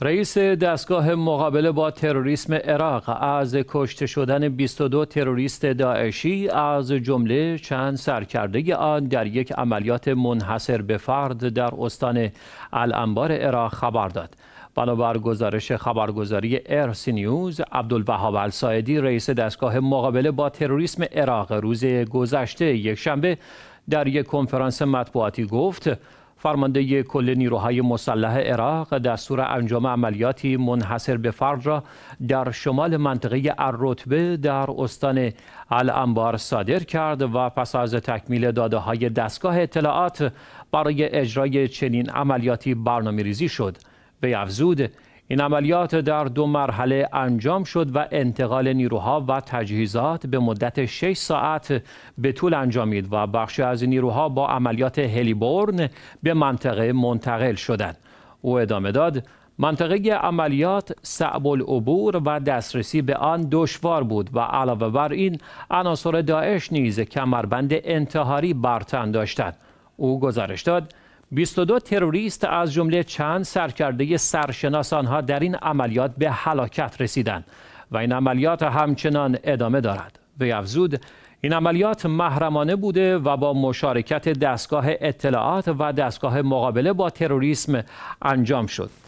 رئیس دستگاه مقابله با تروریسم عراق از کشته شدن 22 تروریست داعشی از جمله چند سرکرده آن در یک عملیات منحصر به فرد در استان الانبار عراق خبر داد. بنابر گزارش خبرگزاری ارسی نیوز عبدالوهاب الساعدی رئیس دستگاه مقابله با تروریسم عراق روز گذشته یکشنبه در یک کنفرانس مطبوعاتی گفت فرمانده کل نیروهای مسلح عراق دستور انجام عملیاتی منحصر به فرد را در شمال منطقه الرتبه در استان الانبار صادر کرد و پس از تکمیل داده های دستگاه اطلاعات برای اجرای چنین عملیاتی برنامه ریزی شد. به افزود این عملیات در دو مرحله انجام شد و انتقال نیروها و تجهیزات به مدت 6 ساعت به طول انجامید و بخش از نیروها با عملیات هلیبورن به منطقه منتقل شدند. او ادامه داد منطقه عملیات صعب العبور و دسترسی به آن دشوار بود و علاوه بر این عناصر داعش نیز کمربند انتحاری برتن داشتند او گزارش داد 22 تروریست از جمله چند سرکرده سرشناس آنها در این عملیات به هلاکت رسیدند و این عملیات همچنان ادامه دارد وی افزود این عملیات محرمانه بوده و با مشارکت دستگاه اطلاعات و دستگاه مقابله با تروریسم انجام شد